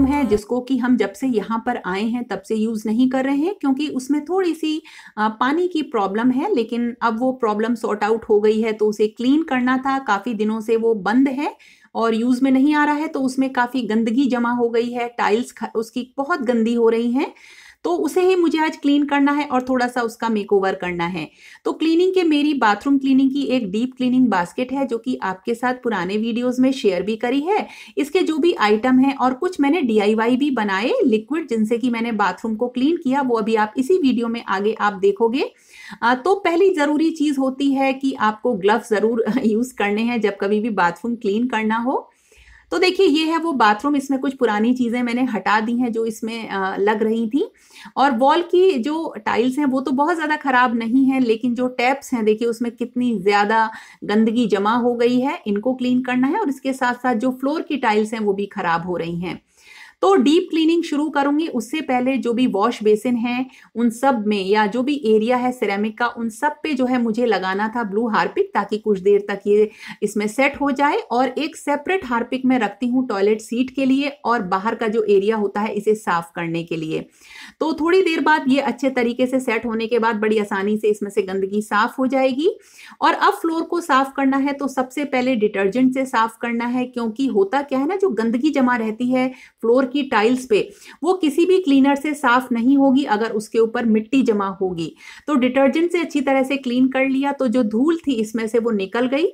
term है जिसको कि हम जब से यहाँ पर आए हैं तब से यूज़ नहीं कर रहे हैं क्योंकि उसमें थोड़ी सी पानी की प्रॉब्लम है लेकिन अब वो प्रॉब्लम सॉर्ट आउट हो गई है तो उसे क्लीन करना था काफ़ी दिनों से वो बंद है और यूज़ में नहीं आ रहा है तो उसमें काफ़ी गंदगी जमा हो गई है टाइल्स उसकी बहुत गंदी हो रही हैं तो उसे ही मुझे आज क्लीन करना है और थोड़ा सा उसका मेक करना है तो क्लीनिंग के मेरी बाथरूम क्लीनिंग की एक डीप क्लीनिंग बास्केट है जो कि आपके साथ पुराने वीडियोज में शेयर भी करी है इसके जो भी आइटम है और कुछ मैंने डी भी बनाए लिक्विड जिनसे कि मैंने बाथरूम को क्लीन किया वो अभी आप इसी वीडियो में आगे आप देखोगे तो पहली ज़रूरी चीज़ होती है कि आपको ग्लव्स ज़रूर यूज़ करने हैं जब कभी भी बाथरूम क्लीन करना हो तो देखिए ये है वो बाथरूम इसमें कुछ पुरानी चीज़ें मैंने हटा दी हैं जो इसमें लग रही थी और वॉल की जो टाइल्स हैं वो तो बहुत ज़्यादा ख़राब नहीं है लेकिन जो टैप्स हैं देखिए उसमें कितनी ज़्यादा गंदगी जमा हो गई है इनको क्लीन करना है और इसके साथ साथ जो फ्लोर की टाइल्स हैं वो भी ख़राब हो रही हैं तो डीप क्लीनिंग शुरू करूंगी उससे पहले जो भी वॉश बेसिन है उन सब में या जो भी एरिया है सिरेमिक का उन सब पे जो है मुझे लगाना था ब्लू हार्पिक ताकि कुछ देर तक ये इसमें सेट हो जाए और एक सेपरेट हार्पिक में रखती हूँ टॉयलेट सीट के लिए और बाहर का जो एरिया होता है इसे साफ करने के लिए तो थोड़ी देर बाद ये अच्छे तरीके से सेट होने के बाद बड़ी आसानी से इसमें से गंदगी साफ हो जाएगी और अब फ्लोर को साफ करना है तो सबसे पहले डिटर्जेंट से साफ करना है क्योंकि होता क्या है ना जो गंदगी जमा रहती है फ्लोर की टाइल्स पे वो किसी भी क्लीनर से साफ नहीं होगी अगर उसके ऊपर मिट्टी जमा होगी तो डिटर्जेंट से अच्छी तरह से क्लीन कर लिया तो जो धूल थी इसमें से वो निकल गई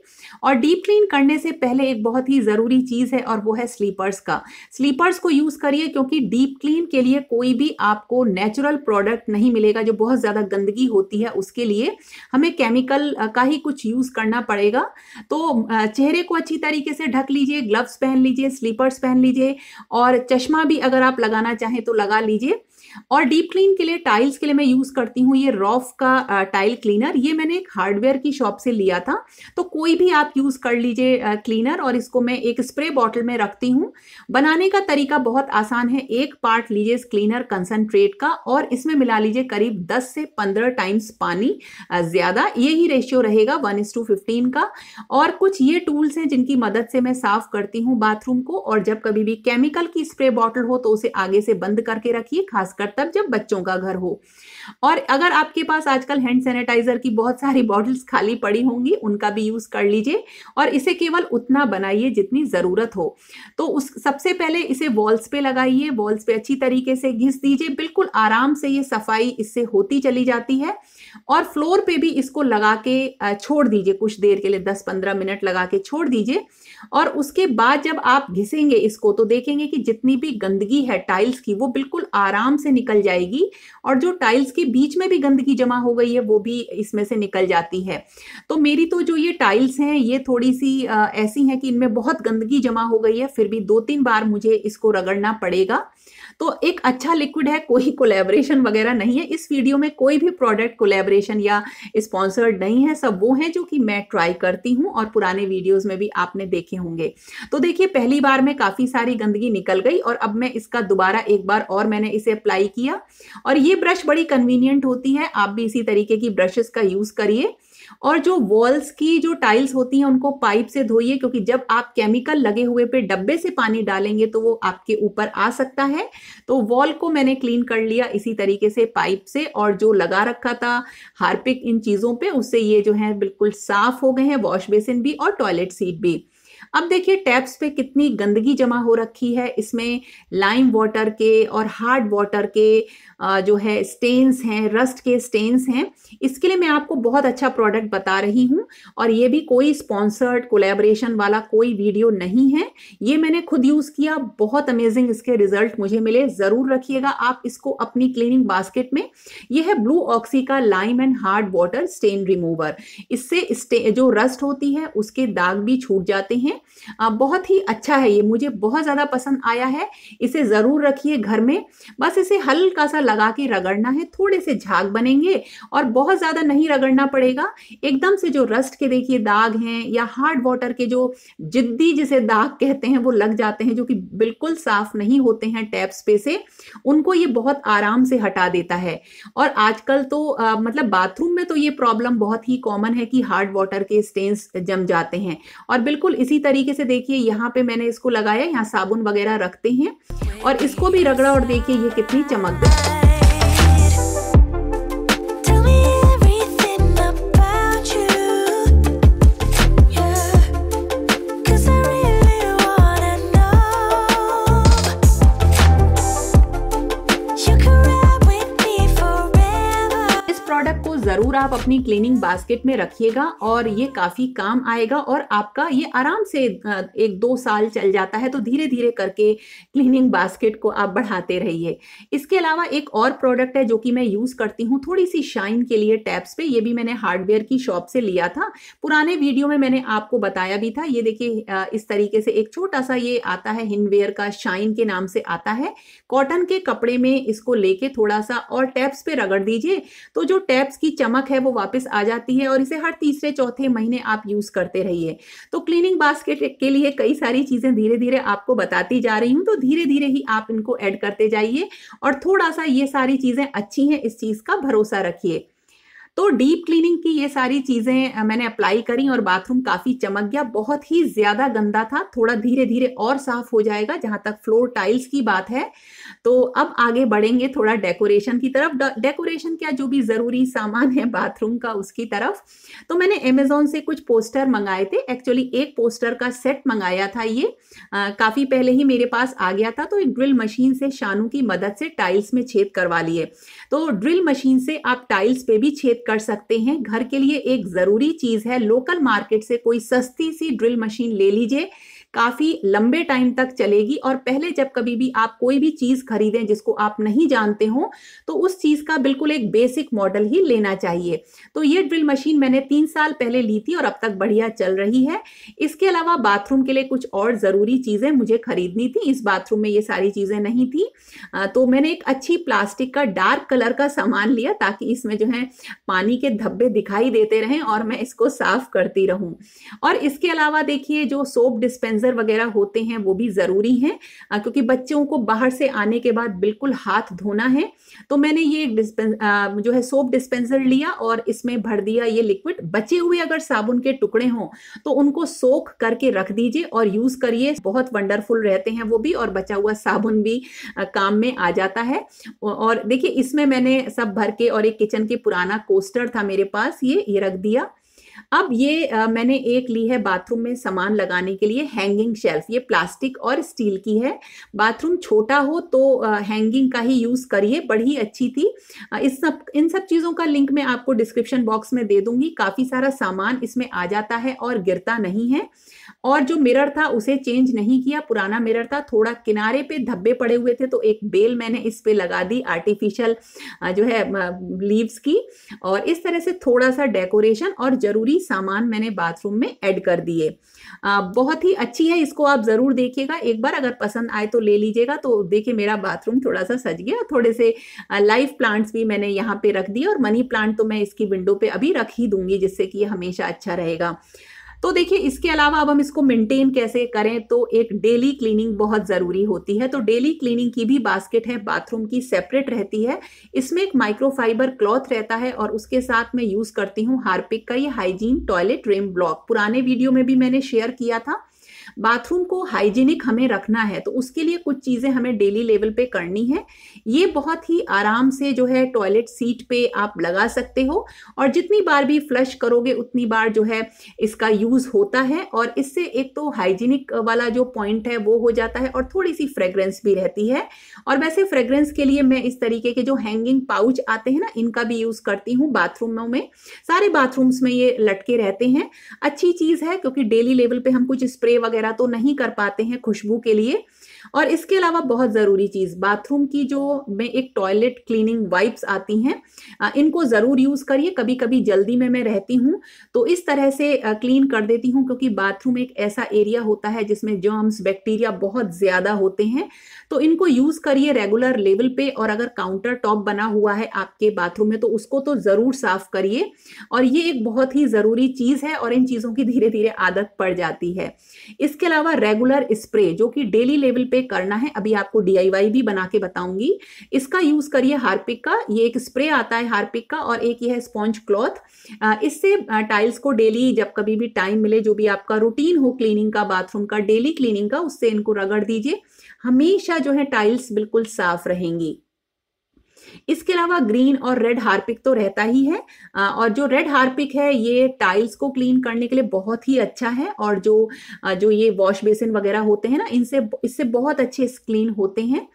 और डीप क्लीन करने से पहले एक बहुत ही ज़रूरी चीज़ है और वो है स्लीपर्स का स्लीपर्स को यूज़ करिए क्योंकि डीप क्लीन के लिए कोई भी आपको नेचुरल प्रोडक्ट नहीं मिलेगा जो बहुत ज़्यादा गंदगी होती है उसके लिए हमें केमिकल का ही कुछ यूज़ करना पड़ेगा तो चेहरे को अच्छी तरीके से ढक लीजिए ग्लव्स पहन लीजिए स्लीपर्स पहन लीजिए और चश्मे चश्मा भी अगर आप लगाना चाहें तो लगा लीजिए और डीप क्लीन के लिए टाइल्स के लिए मैं यूज करती हूँ ये रॉफ का टाइल क्लीनर ये मैंने एक हार्डवेयर की शॉप से लिया था तो कोई भी आप यूज कर लीजिए क्लीनर और इसको मैं एक स्प्रे बॉटल में रखती हूँ बनाने का तरीका बहुत आसान है एक पार्ट लीजिए इस क्लीनर कंसनट्रेट का और इसमें मिला लीजिए करीब दस से पंद्रह टाइम्स पानी ज्यादा ही रेशियो रहेगा वन इज टू फिफ्टीन का और कुछ ये टूल्स हैं जिनकी मदद से मैं साफ करती हूँ बाथरूम को और जब कभी भी केमिकल की स्प्रे बॉटल हो तो उसे आगे से बंद करके रखिए खास खासकर तब जब बच्चों का घर हो और अगर आपके पास आजकल हैंड सैनिटाइजर की बहुत सारी बॉटल्स खाली पड़ी होंगी उनका भी यूज कर लीजिए और इसे केवल उतना बनाइए जितनी ज़रूरत हो तो उस सबसे पहले इसे वॉल्स पे लगाइए वॉल्स पे अच्छी तरीके से घिस दीजिए बिल्कुल आराम से ये सफाई इससे होती चली जाती है और फ्लोर पे भी इसको लगा के छोड़ दीजिए कुछ देर के लिए दस पंद्रह मिनट लगा के छोड़ दीजिए और उसके बाद जब आप घिसेंगे इसको तो देखेंगे कि जितनी भी गंदगी है टाइल्स की वो बिल्कुल आराम से निकल जाएगी और जो टाइल्स के बीच में भी गंदगी जमा हो गई है वो भी इसमें से निकल जाती है तो मेरी तो जो ये टाइल्स हैं ये थोड़ी सी ऐसी हैं कि इनमें बहुत गंदगी जमा हो गई है फिर भी दो तीन बार मुझे इसको रगड़ना पड़ेगा तो एक अच्छा लिक्विड है कोई कोलेबरेशन वगैरह नहीं है इस वीडियो में कोई भी प्रोडक्ट कोलेबरेशन या स्पॉन्सर्ड नहीं है सब वो है जो कि मैं ट्राई करती हूँ और पुराने वीडियोज में भी आपने देखे होंगे तो देखिए पहली बार में काफ़ी सारी गंदगी निकल गई और अब मैं इसका दोबारा एक बार और मैंने इसे अप्लाई किया और ये ब्रश बड़ी कन्वीनियंट होती है आप भी इसी तरीके की ब्रशेस का यूज़ करिए और जो वॉल्स की जो टाइल्स होती हैं उनको पाइप से धोइए क्योंकि जब आप केमिकल लगे हुए पे डब्बे से पानी डालेंगे तो वो आपके ऊपर आ सकता है तो वॉल को मैंने क्लीन कर लिया इसी तरीके से पाइप से और जो लगा रखा था हार्पिक इन चीज़ों पर उससे ये जो है बिल्कुल साफ हो गए हैं वॉश बेसिन भी और टॉयलेट सीट भी अब देखिए टैप्स पे कितनी गंदगी जमा हो रखी है इसमें लाइम वाटर के और हार्ड वाटर के जो है स्टेन्स हैं रस्ट के स्टेन्स हैं इसके लिए मैं आपको बहुत अच्छा प्रोडक्ट बता रही हूँ और ये भी कोई स्पॉन्सर्ड कोलेबरेशन वाला कोई वीडियो नहीं है ये मैंने खुद यूज़ किया बहुत अमेजिंग इसके रिजल्ट मुझे मिले ज़रूर रखिएगा आप इसको अपनी क्लीनिंग बास्केट में यह है ब्लू ऑक्सी का lime and hard water stain remover इससे जो रस्ट होती है उसके दाग भी छूट जाते हैं हैं आ, बहुत ही अच्छा है ये मुझे बहुत ज़्यादा पसंद आया है इसे ज़रूर रखिए घर में बस इसे हल्का सा लगा के रगड़ना है थोड़े से झाग बनेंगे और बहुत ज़्यादा नहीं रगड़ना पड़ेगा एकदम से जो रस्ट के देखिए दाग हैं या हार्ड वाटर के जो जिद्दी जिसे दाग कहते हैं वो लग जाते हैं जो कि बिल्कुल साफ नहीं होते हैं टैप्स पे से उनको ये बहुत आराम से हटा देता है और आजकल तो आ, मतलब बाथरूम में तो ये प्रॉब्लम बहुत ही कॉमन है कि हार्ड वाटर के स्टेन्स जम जाते हैं और बिल्कुल इसी इसी तरीके से देखिए यहाँ पे मैंने इसको लगाया यहाँ साबुन वगैरह रखते हैं और इसको भी रगड़ा और देखिए ये कितनी चमकदार आप अपनी क्लीनिंग बास्केट में रखिएगा और ये काफ़ी काम आएगा और आपका ये आराम से एक दो साल चल जाता है तो धीरे धीरे करके क्लीनिंग बास्केट को आप बढ़ाते रहिए इसके अलावा एक और प्रोडक्ट है जो कि मैं यूज़ करती हूँ थोड़ी सी शाइन के लिए टैप्स पे ये भी मैंने हार्डवेयर की शॉप से लिया था पुराने वीडियो में मैंने आपको बताया भी था ये देखिए इस तरीके से एक छोटा सा ये आता है हिंदवेयर का शाइन के नाम से आता है कॉटन के कपड़े में इसको लेके थोड़ा सा और टैप्स पे रगड़ दीजिए तो जो टैप्स की चमक है है वो वापस आ जाती है और इसे हर तीसरे चौथे महीने आप यूज़ करते रहिए तो क्लीनिंग बास्केट के लिए कई सारी चीज़ें धीरे धीरे आपको बताती जा रही हूं तो धीरे धीरे ही आप इनको ऐड करते जाइए और थोड़ा सा ये सारी चीज़ें अच्छी हैं इस चीज़ का भरोसा रखिए तो डीप क्लीनिंग की ये सारी चीज़ें मैंने अप्लाई करी और बाथरूम काफ़ी चमक गया बहुत ही ज़्यादा गंदा था थोड़ा धीरे धीरे और साफ हो जाएगा जहां तक फ्लोर टाइल्स की बात है तो अब आगे बढ़ेंगे थोड़ा डेकोरेशन की तरफ डेकोरेशन क्या जो भी ज़रूरी सामान है बाथरूम का उसकी तरफ तो मैंने अमेजोन से कुछ पोस्टर मंगाए थे एक्चुअली एक पोस्टर का सेट मंगाया था ये काफ़ी पहले ही मेरे पास आ गया था तो एक ड्रिल मशीन से शानू की मदद से टाइल्स में छेद करवा लिए तो ड्रिल मशीन से आप टाइल्स पे भी छेद कर सकते हैं घर के लिए एक ज़रूरी चीज़ है लोकल मार्केट से कोई सस्ती सी ड्रिल मशीन ले लीजिए काफी लंबे टाइम तक चलेगी और पहले जब कभी भी आप कोई भी चीज खरीदें जिसको आप नहीं जानते हो तो उस चीज का बिल्कुल एक बेसिक मॉडल ही लेना चाहिए तो ये ड्रिल मशीन मैंने तीन साल पहले ली थी और अब तक बढ़िया चल रही है इसके अलावा बाथरूम के लिए कुछ और जरूरी चीजें मुझे खरीदनी थी इस बाथरूम में ये सारी चीजें नहीं थी तो मैंने एक अच्छी प्लास्टिक का डार्क कलर का सामान लिया ताकि इसमें जो है पानी के धब्बे दिखाई देते रहें और मैं इसको साफ करती रहूं और इसके अलावा देखिए जो सोप डिस्पेंसर यूजर वगैरह होते हैं वो भी ज़रूरी हैं क्योंकि बच्चों को बाहर से आने के बाद बिल्कुल हाथ धोना है तो मैंने ये जो है सोप डिस्पेंसर लिया और इसमें भर दिया ये लिक्विड बचे हुए अगर साबुन के टुकड़े हों तो उनको सोख करके रख दीजिए और यूज़ करिए बहुत वंडरफुल रहते हैं वो भी और बचा हुआ साबुन भी काम में आ जाता है और देखिए इसमें मैंने सब भर के और एक किचन के पुराना कोस्टर था मेरे पास ये ये रख दिया अब ये आ, मैंने एक ली है बाथरूम में सामान लगाने के लिए हैंगिंग शेल्फ ये प्लास्टिक और स्टील की है बाथरूम छोटा हो तो आ, हैंगिंग का ही यूज़ करिए बड़ी अच्छी थी आ, इस सब इन सब चीज़ों का लिंक मैं आपको डिस्क्रिप्शन बॉक्स में दे दूंगी काफ़ी सारा सामान इसमें आ जाता है और गिरता नहीं है और जो मिरर था उसे चेंज नहीं किया पुराना मिरर था थोड़ा किनारे पे धब्बे पड़े हुए थे तो एक बेल मैंने इस पे लगा दी आर्टिफिशियल जो है लीव्स की और इस तरह से थोड़ा सा डेकोरेशन और ज़रूरी भी सामान मैंने बाथरूम में ऐड कर दिए बहुत ही अच्छी है इसको आप ज़रूर देखिएगा एक बार अगर पसंद आए तो ले लीजिएगा तो देखिए मेरा बाथरूम थोड़ा सा सज गया थोड़े से लाइव प्लांट्स भी मैंने यहाँ पे रख दिए और मनी प्लांट तो मैं इसकी विंडो पे अभी रख ही दूंगी जिससे कि ये हमेशा अच्छा रहेगा तो देखिए इसके अलावा अब हम इसको मेंटेन कैसे करें तो एक डेली क्लीनिंग बहुत ज़रूरी होती है तो डेली क्लीनिंग की भी बास्केट है बाथरूम की सेपरेट रहती है इसमें एक माइक्रोफाइबर क्लॉथ रहता है और उसके साथ मैं यूज़ करती हूँ हार्पिक का ये हाइजीन टॉयलेट रेम ब्लॉक पुराने वीडियो में भी मैंने शेयर किया था बाथरूम को हाइजीनिक हमें रखना है तो उसके लिए कुछ चीज़ें हमें डेली लेवल पे करनी है ये बहुत ही आराम से जो है टॉयलेट सीट पे आप लगा सकते हो और जितनी बार भी फ्लश करोगे उतनी बार जो है इसका यूज़ होता है और इससे एक तो हाइजीनिक वाला जो पॉइंट है वो हो जाता है और थोड़ी सी फ्रेग्रेंस भी रहती है और वैसे फ्रेग्रेंस के लिए मैं इस तरीके के जो हैंगिंग पाउच आते हैं ना इनका भी यूज़ करती हूँ बाथरूमों में सारे बाथरूम्स में ये लटके रहते हैं अच्छी चीज़ है क्योंकि डेली लेवल पे हम कुछ स्प्रे वगैरह वगैरह तो नहीं कर पाते हैं खुशबू के लिए और इसके अलावा बहुत ज़रूरी चीज़ बाथरूम की जो में एक टॉयलेट क्लीनिंग वाइप्स आती हैं इनको ज़रूर यूज़ करिए कभी कभी जल्दी में मैं रहती हूँ तो इस तरह से क्लीन कर देती हूँ क्योंकि बाथरूम एक ऐसा एरिया होता है जिसमें जर्म्स बैक्टीरिया बहुत ज़्यादा होते हैं तो इनको यूज़ करिए रेगुलर लेवल पे और अगर काउंटर टॉप बना हुआ है आपके बाथरूम में तो उसको तो ज़रूर साफ करिए और ये एक बहुत ही ज़रूरी चीज़ है और इन चीज़ों की धीरे धीरे आदत पड़ जाती है इसके अलावा रेगुलर स्प्रे जो कि डेली लेवल पे करना है अभी आपको डीआईवाई भी बना के बताऊंगी इसका यूज करिए हार्पिक का ये एक स्प्रे आता है हार्पिक का और एक ये है स्पॉन्ज क्लॉथ इससे टाइल्स को डेली जब कभी भी टाइम मिले जो भी आपका रूटीन हो क्लीनिंग का बाथरूम का डेली क्लीनिंग का उससे इनको रगड़ दीजिए हमेशा जो है टाइल्स बिल्कुल साफ रहेंगी इसके अलावा ग्रीन और रेड हार्पिक तो रहता ही है और जो रेड हार्पिक है ये टाइल्स को क्लीन करने के लिए बहुत ही अच्छा है और जो जो ये वॉश बेसिन वगैरह होते हैं ना इनसे इससे बहुत अच्छे क्लीन होते हैं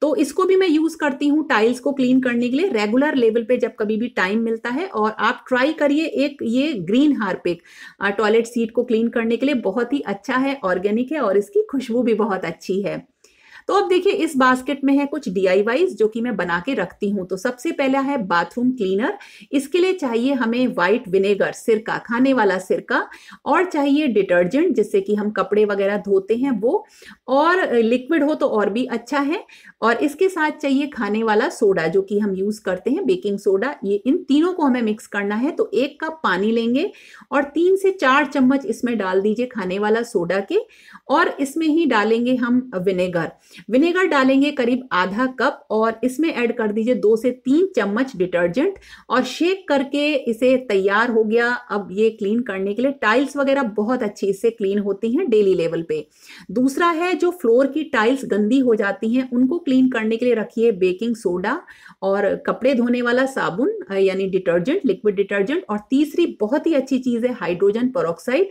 तो इसको भी मैं यूज करती हूँ टाइल्स को क्लीन करने के लिए रेगुलर लेवल पे जब कभी भी टाइम मिलता है और आप ट्राई करिए एक ये ग्रीन हार्पिक टॉयलेट सीट को क्लीन करने के लिए बहुत ही अच्छा है ऑर्गेनिक है और इसकी खुशबू भी बहुत अच्छी है तो अब देखिए इस बास्केट में है कुछ डी जो कि मैं बना के रखती हूँ तो सबसे पहला है बाथरूम क्लीनर इसके लिए चाहिए हमें व्हाइट विनेगर सिरका खाने वाला सिरका और चाहिए डिटर्जेंट जिससे कि हम कपड़े वगैरह धोते हैं वो और लिक्विड हो तो और भी अच्छा है और इसके साथ चाहिए खाने वाला सोडा जो कि हम यूज़ करते हैं बेकिंग सोडा ये इन तीनों को हमें मिक्स करना है तो एक कप पानी लेंगे और तीन से चार चम्मच इसमें डाल दीजिए खाने वाला सोडा के और इसमें ही डालेंगे हम विनेगर विनेगर डालेंगे करीब आधा कप और इसमें ऐड कर दीजिए दो से तीन चम्मच डिटर्जेंट और शेक करके इसे तैयार हो गया अब ये क्लीन करने के लिए टाइल्स वगैरह बहुत अच्छी इससे क्लीन होती हैं डेली लेवल पे दूसरा है जो फ्लोर की टाइल्स गंदी हो जाती हैं उनको क्लीन करने के लिए रखिए बेकिंग सोडा और कपड़े धोने वाला साबुन यानी डिटर्जेंट लिक्विड डिटर्जेंट और तीसरी बहुत ही अच्छी चीज़ है हाइड्रोजन परोक्साइड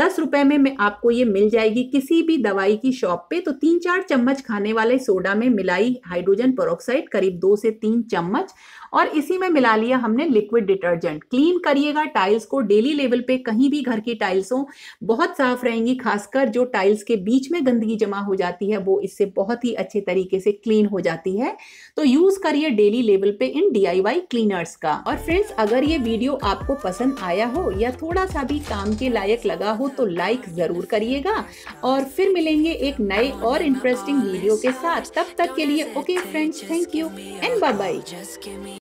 दस रुपए में आपको ये मिल जाएगी किसी भी दवाई की शॉप पे तो तीन चार चम्मच खाने वाले सोडा में मिलाई हाइड्रोजन परोक्साइड करीब दो से तीन चम्मच और इसी में मिला लिया हमने लिक्विड डिटर्जेंट क्लीन करिएगा टाइल्स को डेली लेवल पे कहीं भी घर की टाइल्स हो बहुत साफ रहेंगी खासकर जो टाइल्स के बीच में गंदगी जमा हो जाती है वो इससे बहुत ही अच्छे तरीके से क्लीन हो जाती है तो यूज करिए डेली लेवल पे इन डी क्लीनर्स का और फ्रेंड्स अगर ये वीडियो आपको पसंद आया हो या थोड़ा सा भी काम के लायक लगा हो तो लाइक जरूर करिएगा और फिर मिलेंगे एक नए और इंटरेस्टिंग वीडियो के साथ तब तक के लिए okay friends thank you and bye bye